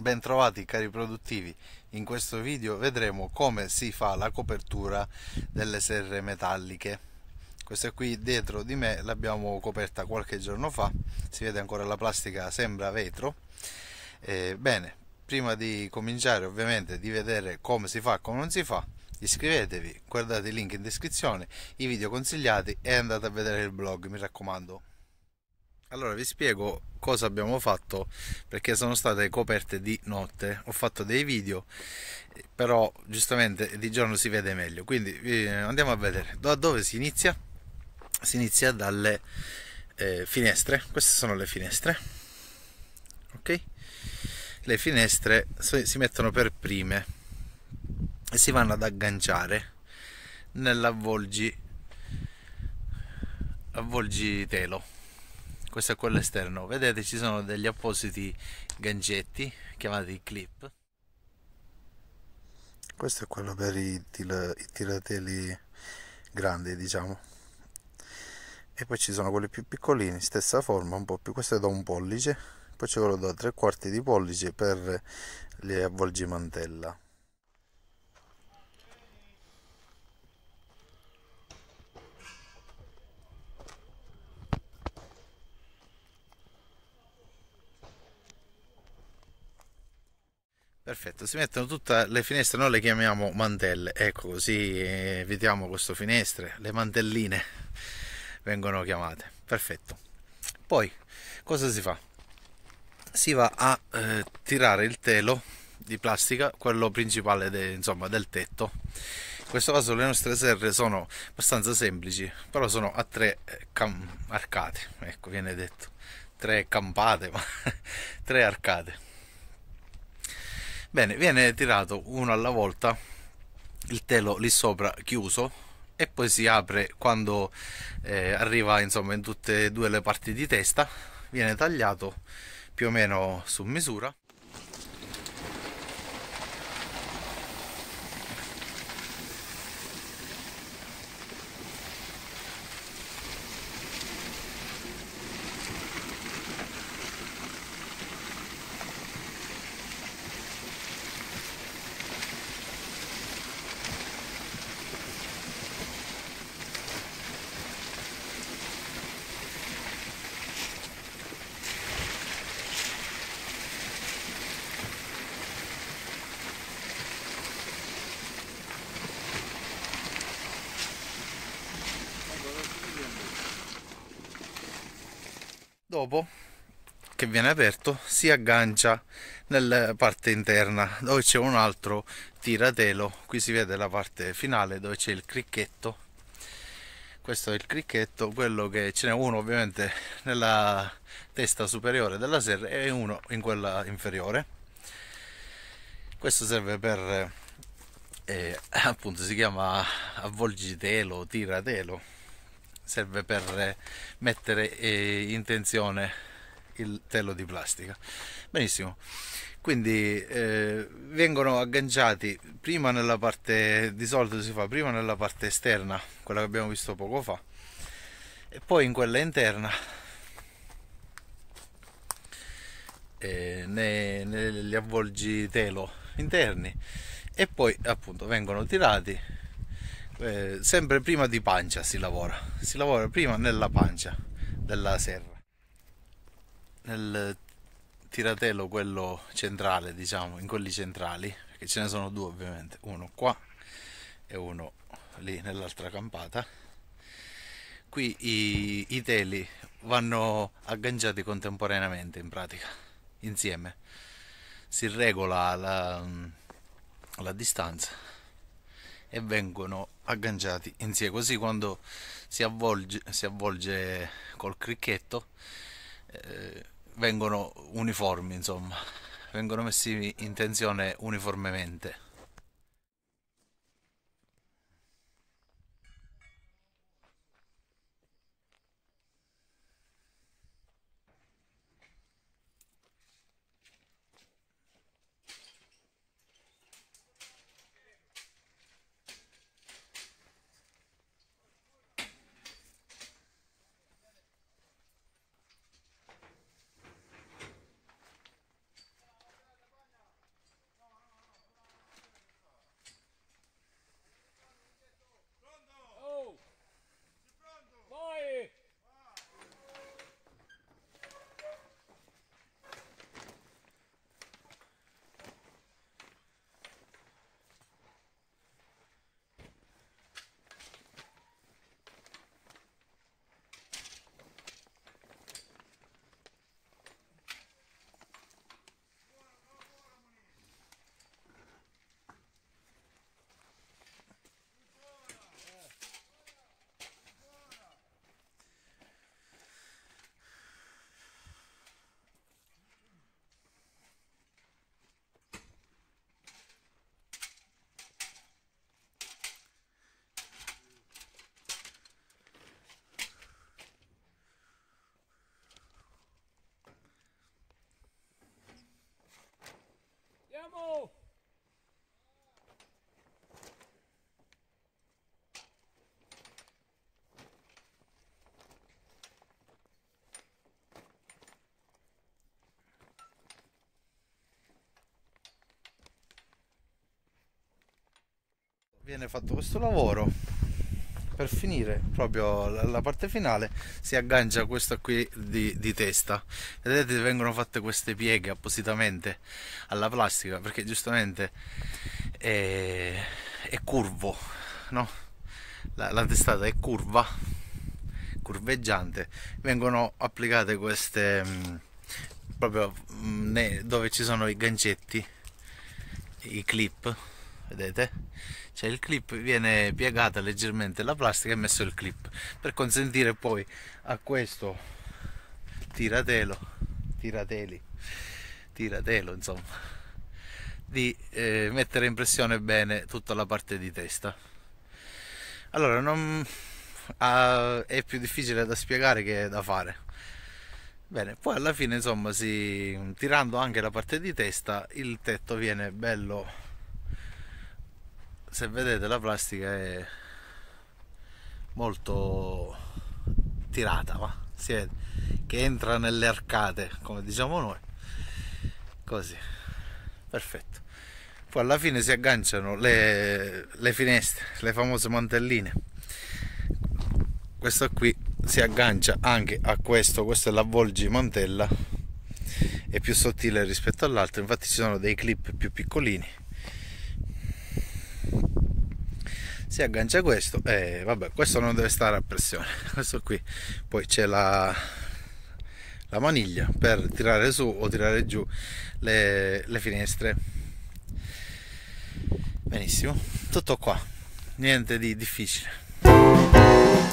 Bentrovati cari produttivi, in questo video vedremo come si fa la copertura delle serre metalliche. Questa qui dietro di me l'abbiamo coperta qualche giorno fa, si vede ancora la plastica sembra vetro. Eh, bene, prima di cominciare ovviamente di vedere come si fa e come non si fa, iscrivetevi, guardate i link in descrizione, i video consigliati e andate a vedere il blog, mi raccomando. Allora vi spiego cosa abbiamo fatto perché sono state coperte di notte, ho fatto dei video però giustamente di giorno si vede meglio, quindi eh, andiamo a vedere da dove si inizia. Si inizia dalle eh, finestre, queste sono le finestre, ok? Le finestre si mettono per prime e si vanno ad agganciare nell'avvolgi avvolgi telo questo è quello esterno vedete ci sono degli appositi gangetti chiamati clip questo è quello per i, tira, i tiratelli grandi diciamo e poi ci sono quelli più piccolini stessa forma un po' più questo è da un pollice poi c'è quello da tre quarti di pollice per gli avvolgimantella Perfetto, si mettono tutte le finestre, noi le chiamiamo mantelle, ecco così evitiamo queste finestre, le mantelline vengono chiamate, perfetto. Poi cosa si fa? Si va a eh, tirare il telo di plastica, quello principale de, insomma, del tetto. In questo caso le nostre serre sono abbastanza semplici, però sono a tre eh, arcate, ecco viene detto, tre campate, ma tre arcate Bene, viene tirato uno alla volta, il telo lì sopra chiuso e poi si apre quando eh, arriva insomma in tutte e due le parti di testa, viene tagliato più o meno su misura Dopo che viene aperto si aggancia nella parte interna dove c'è un altro tiratelo. Qui si vede la parte finale dove c'è il cricchetto. Questo è il cricchetto, quello che ce n'è uno ovviamente nella testa superiore della serra e uno in quella inferiore questo serve per eh, appunto si chiama avvolgitelo tiratelo serve per eh, mettere eh, in tensione il telo di plastica benissimo quindi eh, vengono agganciati prima nella parte di solito si fa prima nella parte esterna quella che abbiamo visto poco fa e poi in quella interna eh, ne, negli avvolgi telo interni e poi appunto vengono tirati eh, sempre prima di pancia si lavora, si lavora prima nella pancia della serra, nel tiratello quello centrale, diciamo, in quelli centrali, perché ce ne sono due ovviamente, uno qua e uno lì nell'altra campata. Qui i, i teli vanno agganciati contemporaneamente in pratica, insieme. Si regola la, la distanza e vengono agganciati insieme così quando si avvolge, si avvolge col cricchetto eh, vengono uniformi insomma vengono messi in tensione uniformemente viene fatto questo lavoro per finire proprio la parte finale si aggancia questa qui di, di, testa vedete vengono fatte queste pieghe appositamente alla plastica perché giustamente è, è curvo no? la, la testata è curva curveggiante vengono applicate queste mm, proprio mm, dove ci sono i gancetti i clip vedete? Cioè il clip viene piegata leggermente la plastica e messo il clip per consentire poi a questo tiratelo, tirateli, tiratelo insomma, di eh, mettere in pressione bene tutta la parte di testa. Allora, non, ah, è più difficile da spiegare che da fare. Bene, poi alla fine, insomma, si, tirando anche la parte di testa, il tetto viene bello se vedete la plastica è molto tirata va? si vede che entra nelle arcate come diciamo noi così perfetto poi alla fine si agganciano le, le finestre le famose mantelline questo qui si aggancia anche a questo questo è l'avvolgi mantella è più sottile rispetto all'altro infatti ci sono dei clip più piccolini si aggancia questo e vabbè questo non deve stare a pressione questo qui poi c'è la, la maniglia per tirare su o tirare giù le, le finestre benissimo tutto qua niente di difficile